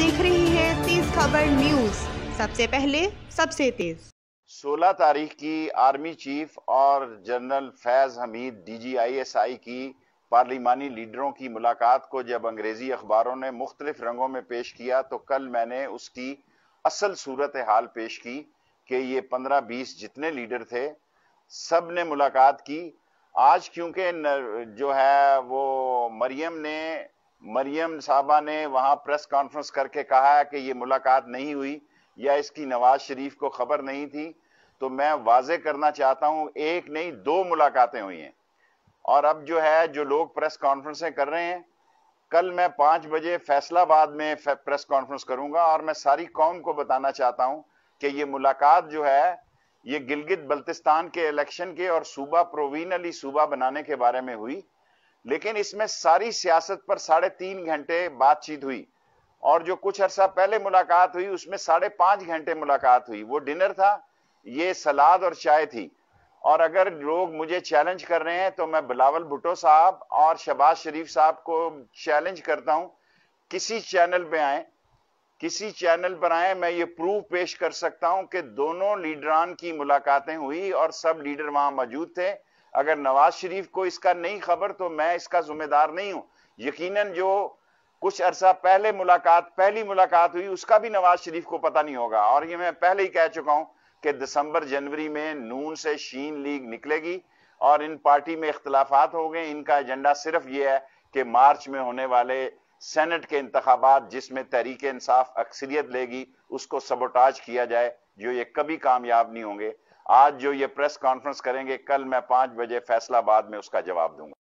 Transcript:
देख रही है तेज खबर न्यूज सबसे पहले सबसे तेज 16 तारीख की आर्मी चीफ और जनरल फैज हमीद डीजीआईएसआई की पार्लिमानी लीडरों की मुलाकात को जब अंग्रेजी अखबारों ने मुख्तलिफ रंगों में पेश किया तो कल मैंने उसकी असल सूरत हाल पेश की कि ये 15-20 जितने लीडर थे सब ने मुलाकात की आज क्योंकि जो है वो मरियम ने मरियम साहबा ने वहां प्रेस कॉन्फ्रेंस करके कहा कि ये मुलाकात नहीं हुई या इसकी नवाज शरीफ को खबर नहीं थी तो मैं वाजे करना चाहता हूं एक नहीं दो मुलाकातें हुई हैं और अब जो है जो लोग प्रेस कॉन्फ्रेंसें कर रहे हैं कल मैं पांच बजे फैसलाबाद में प्रेस कॉन्फ्रेंस करूंगा और मैं सारी कौम को बताना चाहता हूं कि ये मुलाकात जो है ये गिलगित बल्तिस्तान के इलेक्शन के और सूबा प्रोविनली सूबा बनाने के बारे में हुई लेकिन इसमें सारी सियासत पर साढ़े तीन घंटे बातचीत हुई और जो कुछ अरसा पहले मुलाकात हुई उसमें साढ़े पांच घंटे मुलाकात हुई वो डिनर था ये सलाद और चाय थी और अगर लोग मुझे चैलेंज कर रहे हैं तो मैं बिलावल भुट्टो साहब और शबाज शरीफ साहब को चैलेंज करता हूं किसी चैनल पे आए किसी चैनल पर आए मैं ये प्रूफ पेश कर सकता हूं कि दोनों लीडरान की मुलाकातें हुई और सब लीडर वहां मौजूद थे अगर नवाज शरीफ को इसका नहीं खबर तो मैं इसका जुम्मेदार नहीं हूं यकीनन जो कुछ अरसा पहले मुलाकात पहली मुलाकात हुई उसका भी नवाज शरीफ को पता नहीं होगा और ये मैं पहले ही कह चुका हूं कि दिसंबर जनवरी में नून से शीन लीग निकलेगी और इन पार्टी में इख्तलाफात हो गए इनका एजेंडा सिर्फ ये है कि मार्च में होने वाले सेनेट के इंतबात जिसमें तहरीक इंसाफ अक्सरियत लेगी उसको सबोटाज किया जाए जो ये कभी कामयाब नहीं होंगे आज जो ये प्रेस कॉन्फ्रेंस करेंगे कल मैं पांच बजे फैसलाबाद में उसका जवाब दूंगा